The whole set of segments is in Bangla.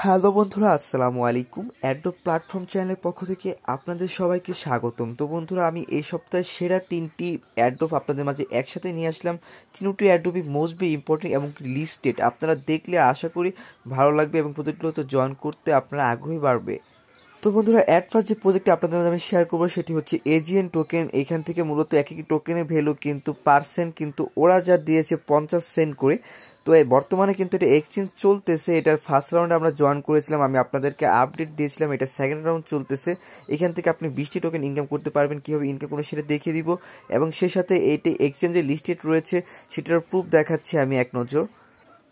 হ্যালো বন্ধুরা আসসালামু আলাইকুম অ্যাডোব প্ল্যাটফর্ম চ্যানেলের পক্ষ থেকে আপনাদের সবাইকে স্বাগতম তো বন্ধুরা আমি এই সপ্তাহে সেরা তিনটি অ্যাডোব আপনাদের মাঝে একসাথে নিয়ে আসলাম তিনটি অ্যাডোবই মোস্ট বি ইম্পর্টেন্ট এবং লিস্টেড আপনারা দেখলে আশা করি ভালো লাগবে এবং প্রজেক্টগুলোতে জয়েন করতে আপনারা আগ্রহী বাড়বে তো বন্ধুরা অ্যাট ফার্স্ট যে প্রজেক্ট আপনাদের মধ্যে আমি শেয়ার করবো সেটি হচ্ছে এজিএন টোকেন এখান থেকে মূলত এক একটি টোকেনের ভ্যালু কিন্তু পার্সেন্ট কিন্তু ওরা যা দিয়েছে পঞ্চাশ সেন্ট করে তো এই বর্তমানে কিন্তু এটা এক্সচেঞ্জ চলতেছে এটার ফার্স্ট রাউন্ডে আমরা জয়েন করেছিলাম আমি আপনাদেরকে আপডেট দিয়েছিলাম এটা সেকেন্ড রাউন্ড চলতেছে এখান থেকে আপনি বিশটি টোকেন ইনকাম করতে পারবেন কীভাবে ইনকাম করে সেটা দেখিয়ে দিব এবং সেই সাথে এটি এক্সচেঞ্জে লিস্টেড রয়েছে সেটার প্রুফ দেখাচ্ছি আমি এক নজর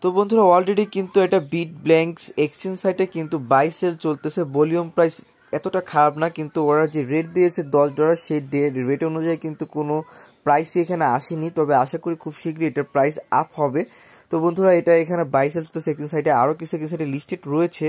তো বন্ধুরা অলরেডি কিন্তু এটা বিট ব্ল্যাঙ্কস এক্সচেঞ্জ সাইটে কিন্তু বাই সেল চলতেছে ভলিউম প্রাইস এতটা খারাপ না কিন্তু ওরা যে রেট দিয়েছে দশ ডলার সেই রেট অনুযায়ী কিন্তু কোনো প্রাইস এখানে আসেনি তবে আশা করি খুব শীঘ্রই এটার প্রাইস আপ হবে তো বন্ধুরা এটা এখানে বাইসেল তো এক্সেল সাইডে আরও কিছু কিছু একটা লিস্টেড রয়েছে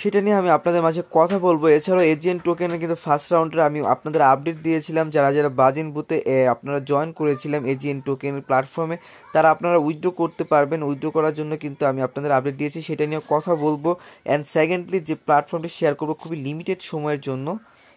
সেটা নিয়ে আমি আপনাদের মাঝে কথা বলবো এছাড়াও এজিএন টোকেনে কিন্তু ফার্স্ট রাউন্ডে আমি আপনাদের আপডেট দিয়েছিলাম যারা যারা বাজিন বুথে আপনারা জয়েন করেছিলাম এজিএন টোকেনের প্ল্যাটফর্মে তারা আপনারা উইথড্রো করতে পারবেন উইথড্রো করার জন্য কিন্তু আমি আপনাদের আপডেট দিয়েছি সেটা নিয়ে কথা বলবো অ্যান্ড সেকেন্ডলি যে প্ল্যাটফর্মটি শেয়ার করবো খুবই লিমিটেড সময়ের জন্য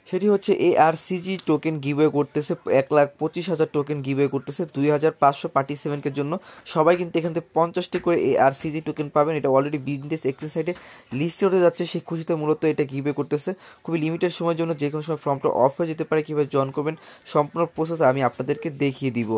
সেটি হচ্ছে A R C G token giveaway করতেছে এক লাখ পঁচিশ হাজার টোকেন গিভওয়ে করতেছে দুই হাজার পাঁচশো পার্টিসিপেন্টের জন্য সবাই কিন্তু এখান থেকে পঞ্চাশটি করে এ আর সিজি টোকেন পাবেন এটা অলরেডি বিজনেস এক্সেল সাইডে লিস্ট হতে যাচ্ছে সেই খুশিতে মূলত এটা গিভওয়ে করতেছে খুবই লিমিটেড সময়ের জন্য যে কোনো সময় ফর্মটা অফ হয়ে যেতে পারে কীভাবে জয়েন করবেন সম্পূর্ণ প্রসেস আমি আপনাদেরকে দেখিয়ে দিব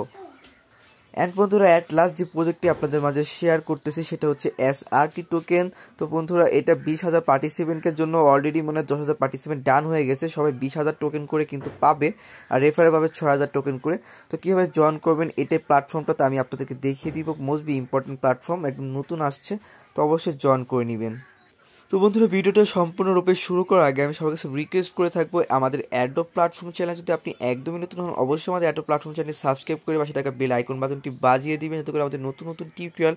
এন্ড বন্ধুরা অ্যাট লাস্ট যে প্রজেক্টটি আপনাদের মাঝে শেয়ার করতেছি সেটা হচ্ছে এস আর টোকেন তো বন্ধুরা এটা বিশ হাজার পার্টিসিপেন্টের জন্য অলরেডি মানে দশ হাজার পার্টিসিপেন্ট ডান হয়ে গেছে সবাই বিশ হাজার টোকেন করে কিন্তু পাবে আর রেফারে পাবে ছয় হাজার টোকেন করে তো কীভাবে জয়েন করবেন এটাই প্ল্যাটফর্মটাতে আমি আপনাদেরকে দেখিয়ে দিব মোস্ট বি ইম্পর্টেন্ট প্ল্যাটফর্ম একদম নতুন আসছে তো অবশ্যই জয়েন করে নেবেন তো বন্ধুরা ভিডিওটা সম্পূর্ণরূপে শুরু করার আগে আমি সবার কাছে রিকোয়েস্ট করে থাকবো আমাদের অ্যাডো প্ল্যাটফর্ম চ্যানেল যদি আপনি একদমই নতুন হন অবশ্যই আমাদের অ্যাডো প্ল্যাটফর্ম চ্যানেল সাবস্ক্রাইব করে বা সেটাকে বেল আইকন বাটনটি বাজিয়ে দিবেন যাতে করে আমাদের নতুন নতুন টিউটোরিয়াল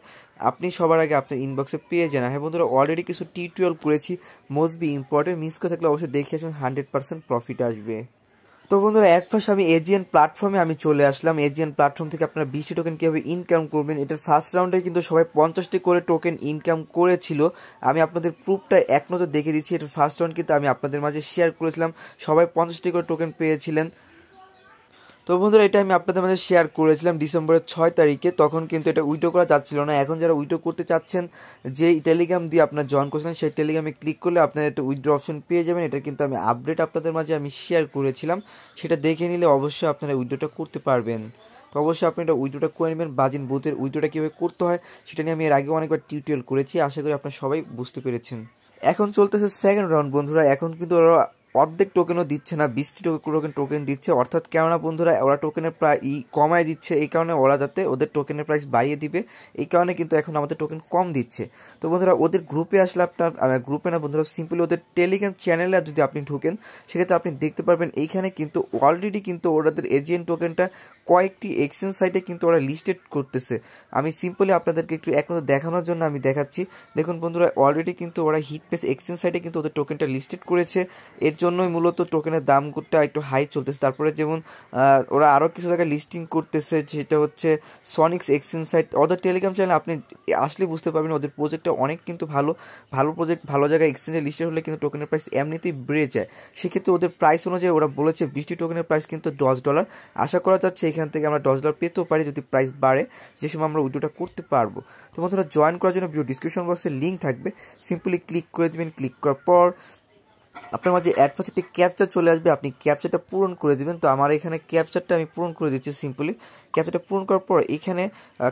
আপনি সবার আগে আপনার ইনবক্সে পেয়ে যান হ্যাঁ বন্ধুরা অলরেডি কিছু টুয়েল করেছি মোস্ট বি ইম্পর্টেন্ট মিস করে থাকলে অবশ্যই দেখে আসুন হান্ড্রেড পার্সেন্ট প্রফিট আসবে তো বন্ধুরা এক ফার্স্ট আমি এজিএন প্ল্যাটফর্মে আমি চলে আসলাম এজিএন প্ল্যাটফর্ম থেকে আপনারা বিশটি টোকেন কীভাবে ইনকাম করবেন এটার ফার্স্ট রাউন্ডে কিন্তু সবাই পঞ্চাশটি করে টোকেন ইনকাম করেছিল আমি আপনাদের প্রুফটা এক নজর দেখে দিচ্ছি এটার ফার্স্ট রাউন্ড কিন্তু আমি আপনাদের মাঝে শেয়ার করেছিলাম সবাই পঞ্চাশটি করে টোকেন পেয়েছিলেন তো বন্ধুরা এটা আমি আপনাদের মাঝে শেয়ার করেছিলাম ডিসেম্বরের ছয় তারিখে তখন কিন্তু এটা উইটো করা যাচ্ছিল না এখন যারা উইটো করতে চাচ্ছেন যে টেলিগ্রাম দিয়ে আপনার জয়েন করছিলেন সেই টেলিগ্রামে ক্লিক করলে আপনার একটা উইড্রো অপশন পেয়ে যাবেন এটা কিন্তু আমি আপডেট আপনাদের মাঝে আমি শেয়ার করেছিলাম সেটা দেখে নিলে অবশ্যই আপনারা উইড্রোটা করতে পারবেন তো অবশ্যই আপনি এটা উইডোটা করে নেবেন বাজিন বুথের উইডোটা কীভাবে করতে হয় সেটা নিয়ে আমি এর আগে অনেকবার টিউটোরিয়াল করেছি আশা করি আপনারা সবাই বুঝতে পেরেছেন এখন চলতেছে সেকেন্ড রাউন্ড বন্ধুরা এখন কিন্তু ওরা অর্ধেক টোকেনও দিচ্ছে না বিশটি টোকেন টোকেন দিচ্ছে অর্থাৎ কেননা বন্ধুরা ওরা টোকেনের প্রায় ই কমায় দিচ্ছে এই কারণে ওরা যাতে ওদের টোকেনের প্রাইস বাড়িয়ে দিবে এই কারণে কিন্তু এখন আমাদের টোকেন কম দিচ্ছে তো বন্ধুরা ওদের গ্রুপে আসলে আপনার গ্রুপে না বন্ধুরা সিম্পলি ওদের টেলিগ্রাম চ্যানেলে যদি আপনি ঢুকেন সেক্ষেত্রে আপনি দেখতে পারবেন এইখানে কিন্তু অলরেডি কিন্তু ওদের এজিএন টোকেনটা কয়েকটি এক্সচেঞ্জ সাইটে কিন্তু ওরা লিস্টেড করতেছে আমি সিম্পলি আপনাদেরকে একটু এক দেখানোর জন্য আমি দেখাচ্ছি দেখুন বন্ধুরা অলরেডি কিন্তু ওরা হিটপেস এক্সচেঞ্জ সাইটে কিন্তু ওদের টোকেনটা লিস্টেড করেছে এর জন্যই মূলত টোকেনের দাম করতে একটু হাই চলতেছে তারপরে যেমন ওরা আরও কিছু জায়গায় লিস্টিং করতেছে যেটা হচ্ছে সনিক্স এক্সচেঞ্জ সাইট ওদের টেলিগ্রাম চ্যানেল আপনি আসলে বুঝতে পারবেন ওদের প্রজেক্টটা অনেক কিন্তু ভালো ভালো প্রজেক্ট ভালো জায়গায় এক্সচেঞ্জে লিস্টেড হলে কিন্তু টোকেনের প্রাইস এমনিতেই বেড়ে যায় সেক্ষেত্রে ওদের প্রাইস অনুযায়ী ওরা বলেছে বিশটি টোকেনের প্রাইস কিন্তু দশ ডলার আশা করা যাচ্ছে এখান থেকে আমরা দশ ডলার পেতেও পারি যদি প্রাইস বাড়ে যে সময় আমরা উইড্রোটা করতে পারবো তো বন্ধুরা জয়েন করার জন্য ভিডিও ডিসক্রিপশন বক্সে লিঙ্ক থাকবে সিম্পলি ক্লিক করে দেবেন ক্লিক করার পর আপনার মাঝে অ্যাডভান্স একটি ক্যাপচার চলে আসবে আপনি ক্যাপচারটা পূরণ করে দেবেন তো আমার এখানে ক্যাপচারটা আমি পূরণ করে দিচ্ছি সিম্পলি ক্যাপচারটা পূরণ করার পর এখানে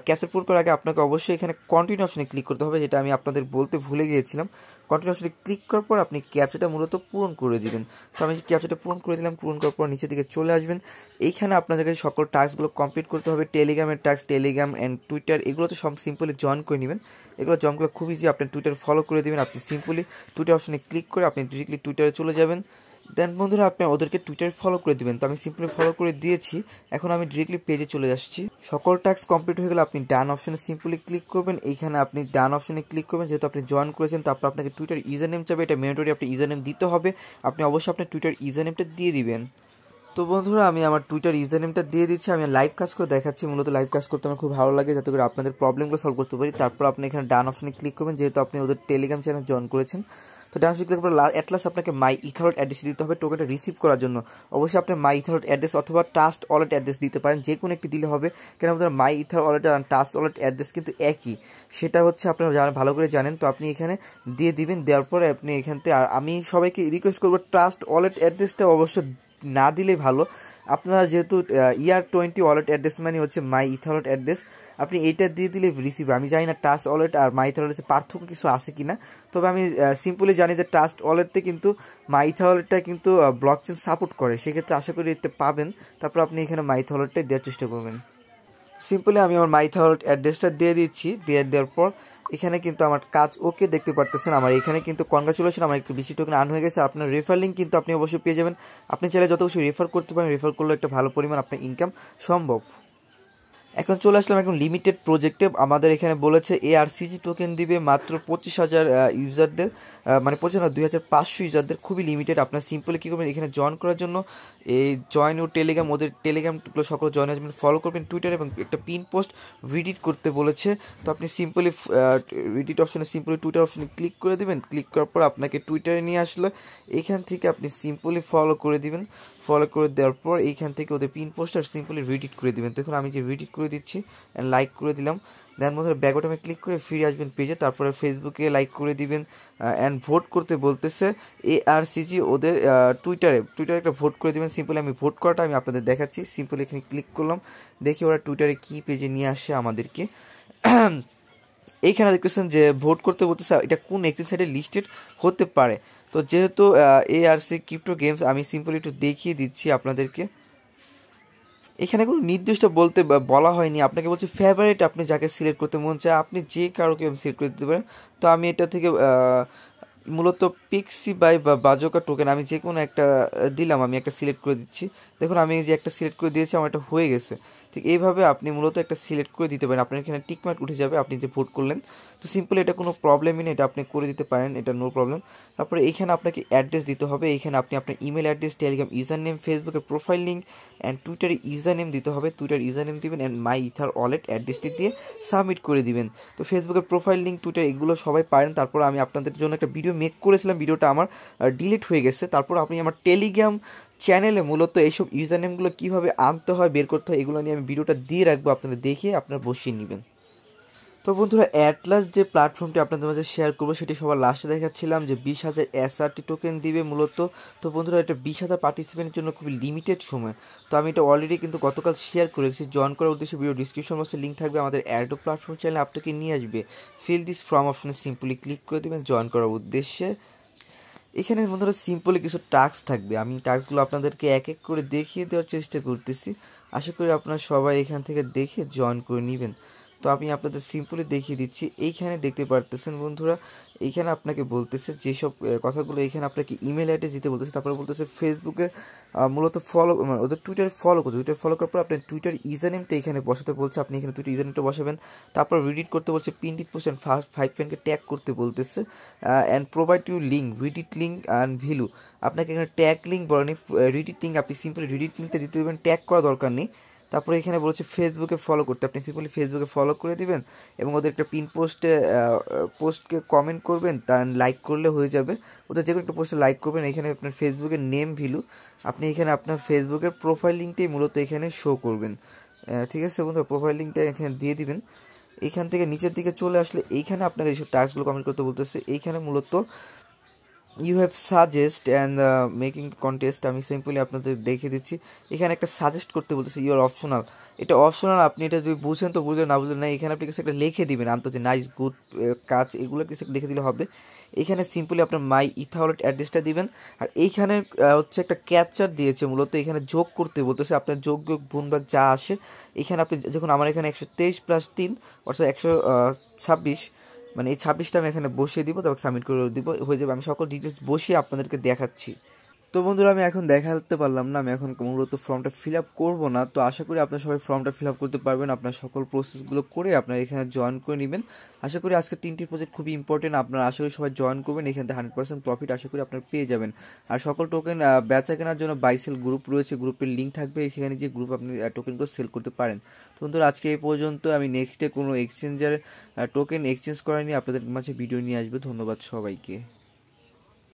ক্যাপচার পূরণ করার আগে আপনাকে অবশ্যই এখানে কন্টিনিউ অপশানে ক্লিক করতে হবে যেটা আমি আপনাদের বলতে ভুলে গিয়েছিলাম কন্টিনিউ অপশনে ক্লিক করার পর আপনি ক্যাপচাটা মূলত পূরণ করে দিবেন তো আমি ক্যাপচাটা পূরণ করে দিলাম পূরণ করার পর নিচের দিকে চলে আসবেন এইখানে আপনাদেরকে সকল টাস্কগুলো কমপ্লিট করতে হবে টেলিগ্রামের টাস্ক টেলিগ্রাম অ্যান্ড টুইটার এগুলো তো সব সিম্পলি জয়েন করে নেবেন এগুলো জয়েন করে খুব ইজি আপনি টুইটার ফলো করে দেবেন আপনি সিম্পলি টুইটার অপশনে ক্লিক করে আপনি ডিরেক্টলি টুইটারে চলে যাবেন দেন বন্ধুরা আপনি ওদেরকে টুইটার ফলো করে দিবেন তো আমি সিম্পলি ফলো করে দিয়েছি এখন আমি ডিরেক্টলি পেজে চলে আসছি সকল টাস্ক কমপ্লিট হয়ে গেলে আপনি ডান অপশনে সিম্পলি ক্লিক করবেন এইখানে আপনি ডান অপশনে ক্লিক করবেন যেহেতু আপনি জয়েন করেছেন তারপর আপনাকে টুইটার ইউজার নেম চাবে এটা মেন্টরি আপনি ইউজার নেম দিতে হবে আপনি অবশ্যই আপনার টুইটার ইউজার নেমটা দিয়ে দিবেন তো বন্ধুরা আমি আমার টুইটার ইউজার নেমটা দিয়ে দিচ্ছি আমি লাইভ কাজ করে দেখাচ্ছি মূলত লাইভ কাজ করতে আমার খুব ভালো লাগে যাতে করে আপনাদের প্রবলেমগুলো সলভ করতে পারি তারপর আপনি এখানে ডান অপশনে ক্লিক করবেন যেহেতু আপনি ওদের টেলিগ্রাম চ্যানেল জয়েন করেছেন তো ডান ক্লিক করে পর লাস্ট আপনাকে মাই ইথারট অ্যাড্রেস দিতে হবে টোকেনটা রিসিভ করার জন্য অবশ্যই আপনি মাই ইথারট অ্যাড্রেস অথবা ট্রাস্ট ওয়ালেট অ্যাড্রেস দিতে পারেন যে কোনো একটি দিলে হবে কেন আপনার মাই ইথার ওয়ালেট আর ট্রাস্ট ওয়ালেট অ্যাড্রেস কিন্তু একই সেটা হচ্ছে আপনারা ভালো করে জানেন তো আপনি এখানে দিয়ে দিবেন দেওয়ার পরে আপনি এখান থেকে আর আমি সবাইকে রিকোয়েস্ট করবো ট্রাস্ট ওয়ালেট অ্যাড্রেসটা অবশ্য না দিলে ভালো আপনারা যেহেতু ইয়ার টোয়েন্টি ওয়ালেট অ্যাড্রেস মানে হচ্ছে মাই ইথারট অ্যাড্রেস আপনি এইটা দিয়ে দিলে রিসিভ আমি জানি না ট্রাস্ট ওয়ালেট আর মাই ইথারলেটে পার্থক্য কিছু আছে কি না তবে আমি সিম্পলি জানি যে ট্রাস্ট ওয়ালেটতে কিন্তু মাই ইথারলেটটা কিন্তু ব্লক চেন সাপোর্ট করে সেক্ষেত্রে আশা করি এটা পাবেন তারপর আপনি এখানে মাই ইথারলেটটাই দেওয়ার চেষ্টা করবেন সিম্পলি আমি আমার মাই ইথারলেট অ্যাড্রেসটা দিয়ে দিচ্ছি দিয়ে দেওয়ার পর এখানে কিন্তু আমার কাজ ওকে দেখতে পারতেছেন আমার এখানে কিন্তু কনগ্রাচুলেশন আমার একটু বেশি টোকেন আন হয়ে গেছে আপনার রেফার লিঙ্ক কিন্তু আপনি অবশ্যই পেয়ে যাবেন আপনি চাইলে যত কিছু রেফার করতে পারেন রেফার করলে একটা ভালো পরিমাণ আপনার ইনকাম সম্ভব এখন চলে আসলাম এখন লিমিটেড প্রজেক্টে আমাদের এখানে বলেছে এ আর সিজি টোকেন দিবে মাত্র পঁচিশ হাজার ইউজারদের মানে পঁচিশ হাজার দুই হাজার পাঁচশো ইউজারদের খুবই লিমিটেড আপনার সিম্পলি কী করবেন এখানে জয়েন করার জন্য এই জয়েন ও টেলিগ্রাম ওদের টেলিগ্রামগুলো সকল জয়েন আসবেন ফলো করবেন টুইটার এবং একটা পিন পোস্ট রিডিট করতে বলেছে তো আপনি সিম্পলি রিডিট অপশানে সিম্পলি টুইটার অপশানে ক্লিক করে দেবেন ক্লিক করার পর আপনাকে টুইটারে নিয়ে আসলো এখান থেকে আপনি সিম্পলি ফলো করে দিবেন ফলো করে দেওয়ার পর এইখান থেকে ওদের পিন পোস্ট আর সিম্পলি রিডিট করে দেবেন দেখুন আমি যে রিডিট করে করে দিচ্ছি অ্যান্ড লাইক করে দিলাম দেন বন্ধুরা ব্যাক ক্লিক করে ফিরে আসবেন পেজে তারপরে ফেসবুকে লাইক করে দিবেন অ্যান্ড ভোট করতে বলতেছে এ আর সিজি ওদের টুইটারে টুইটারে একটা ভোট করে দিবেন সিম্পলি আমি ভোট করাটা আমি আপনাদের দেখাচ্ছি সিম্পলি এখানে ক্লিক করলাম দেখি ওরা টুইটারে কী পেজে নিয়ে আসে আমাদেরকে এইখানে দেখতেছেন যে ভোট করতে বলতেছে এটা কোন একটি সাইডে লিস্টেড হতে পারে তো যেহেতু A R C crypto games আমি সিম্পলি একটু দেখিয়ে দিচ্ছি আপনাদেরকে এখানে কোনো নির্দিষ্ট বলতে বলা হয়নি আপনাকে বলছি ফেভারিট আপনি যাকে সিলেক্ট করতে মন চায় আপনি যে কারোকে সিলেক্ট করে দিতে পারেন তো আমি এটা থেকে মূলত পিক্সি বাই বা বাজোকা টোকেন আমি যে কোনো একটা দিলাম আমি একটা সিলেক্ট করে দিচ্ছি দেখুন আমি যে একটা সিলেক্ট করে দিয়েছি আমার এটা হয়ে গেছে ঠিক এইভাবে আপনি মূলত একটা সিলেক্ট করে দিতে পারেন আপনার এখানে টিকমার্ক উঠে যাবে আপনি যে ভোট করলেন তো সিম্পল এটা কোনো প্রবলেমই নেই এটা আপনি করে দিতে পারেন এটা নো প্রবলেম তারপরে এইখানে আপনাকে অ্যাড্রেস দিতে হবে এইখানে আপনি আপনার email address Telegram user name ফেসবুকের প্রোফাইল লিঙ্ক অ্যান্ড টুইটারে ইউজার নেম দিতে হবে টুইটার ইউজার নেম দিবেন অ্যান্ড মাই ইথার ওয়ালেট অ্যাড্রেসটি দিয়ে সাবমিট করে দিবেন তো ফেসবুকের প্রোফাইল লিঙ্ক টুইটার এগুলো সবাই পারেন তারপর আমি আপনাদের জন্য একটা ভিডিও মেক করেছিলাম ভিডিওটা আমার ডিলিট হয়ে গেছে তারপর আপনি আমার টেলিগ্রাম চ্যানেলে মূলত এইসব ইউজার নেমগুলো কীভাবে আনতে হয় বের করতে হয় এগুলো নিয়ে আমি ভিডিওটা দিয়ে রাখবো আপনারা দেখে আপনারা বসিয়ে নেবেন তো বন্ধুরা অ্যাটলাস যে প্ল্যাটফর্মটি আপনাদের মাঝে শেয়ার করবো সেটি সবার লাস্টে দেখাচ্ছিলাম যে বিশ হাজার এসআরটি টোকেন দিবে মূলত তো বন্ধুরা এটা বিশ হাজার পার্টিসিপেন্টের জন্য খুবই লিমিটেড সময় তো আমি এটা অলরেডি কিন্তু গতকাল শেয়ার করে রেখেছি জয়েন করার উদ্দেশ্যে ভিডিও ডিসক্রিপশন বক্সে লিঙ্ক থাকবে আমাদের অ্যাডো প্ল্যাটফর্ম চ্যানেল আপনাকে নিয়ে আসবে ফিল দিস ফর্ম অপশনে সিম্পলি ক্লিক করে দেবেন জয়েন করার উদ্দেশ্যে এখানে বন্ধুরা সিম্পলি কিছু টাস্ক থাকবে আমি টাস্কগুলো আপনাদেরকে এক এক করে দেখিয়ে দেওয়ার চেষ্টা করতেছি আশা করি আপনারা সবাই এখান থেকে দেখে জয়েন করে নেবেন তো আমি আপনাদের সিম্পলি দেখিয়ে দিচ্ছি এইখানে দেখতে পারতেছেন বন্ধুরা এইখানে আপনাকে বলতেছে যেসব কথাগুলো এখানে আপনাকে ইমেল অ্যাড্রেস দিতে বলতেছে তারপরে বলতেছে ফেসবুকে মূলত ফলো মানে ওদের টুইটার ফলো করতে টুইটার ফলো করার পর আপনার টুইটার ইউজার নেমটা এখানে বসাতে বলছে আপনি এখানে টুইটার ইউজার নেমটা বসাবেন তারপর রিডিট করতে বলছে পিনডিট পোস্ট ফার্স্ট ফাইভ ফ্যানকে ট্যাগ করতে বলতেছে and provide you link Reddit link and value আপনাকে এখানে ট্যাগ লিঙ্ক বলেনি রিডিট লিঙ্ক আপনি সিম্পলি রিডিট লিঙ্কটা দিতে দেবেন ট্যাগ করা দরকার নেই তারপরে এখানে বলেছে ফেসবুকে ফলো করতে আপনি সিম্পলি ফেসবুকে ফলো করে দিবেন এবং ওদের একটা পিন পোস্টে পোস্টকে কমেন্ট করবেন তার লাইক করলে হয়ে যাবে ওদের যে কোনো একটা পোস্টে লাইক করবেন এখানে আপনার ফেসবুকের নেম ভ্যালু আপনি এখানে আপনার ফেসবুকের প্রোফাইল লিঙ্কটাই মূলত এখানে শো করবেন ঠিক আছে বন্ধুরা প্রোফাইল লিঙ্কটা এখানে দিয়ে দিবেন এখান থেকে নিচের দিকে চলে আসলে এইখানে আপনাকে এইসব টাস্কগুলো কমেন্ট করতে বলতেছে এইখানে মূলত you have suggest and making contest আমি সিম্পলি আপনাদের দেখে দিচ্ছি এখানে একটা সাজেস্ট করতে বলতেছি ইউর অপশনাল এটা অপশনাল আপনি এটা যদি বুঝেন তো বুঝলেন না বুঝলেন না এখানে আপনি কিছু একটা লিখে দিবেন আন্তর্জাতিক নাইস গুড কাজ এগুলো কিছু একটা লিখে দিলে হবে এখানে সিম্পলি আপনার মাই ইথাওয়ালেট অ্যাড্রেসটা দিবেন আর এইখানে হচ্ছে একটা ক্যাপচার দিয়েছে মূলত এখানে যোগ করতে বলতেছে আপনার যোগ যোগ বা যা আসে এখানে আপনি যখন আমার এখানে একশো তেইশ প্লাস তিন অর্থাৎ একশো ছাব্বিশ মানে এই ছাব্বিশটা আমি এখানে বসিয়ে দিব তারপর সাবমিট করে দিব হয়ে যাবে আমি সকল ডিটেলস বসিয়ে আপনাদেরকে দেখাচ্ছি তো বন্ধুরা আমি এখন দেখাতে পারলাম না আমি এখন মূলত ফর্মটা ফিল আপ করবো না তো আশা করি আপনার সবাই ফর্মটা ফিল আপ করতে পারবেন আপনার সকল প্রসেসগুলো করে আপনার এখানে জয়েন করে নেবেন আশা করি আজকে তিনটি প্রজেক্ট খুবই ইম্পর্টেন্ট আপনারা আশা করি সবাই জয়েন করবেন এখানে হান্ড্রেড পার্সেন্ট প্রফিট আশা করি আপনারা পেয়ে যাবেন আর সকল টোকেন বেচা কেনার জন্য বাইসেল গ্রুপ রয়েছে গ্রুপের লিঙ্ক থাকবে এখানে যে গ্রুপ আপনি টোকেনগুলো সেল করতে পারেন তো বন্ধুরা আজকে এই পর্যন্ত আমি নেক্সটে কোনো এক্সচেঞ্জের টোকেন এক্সচেঞ্জ করা নিয়ে আপনাদের মাঝে ভিডিও নিয়ে আসবে ধন্যবাদ সবাইকে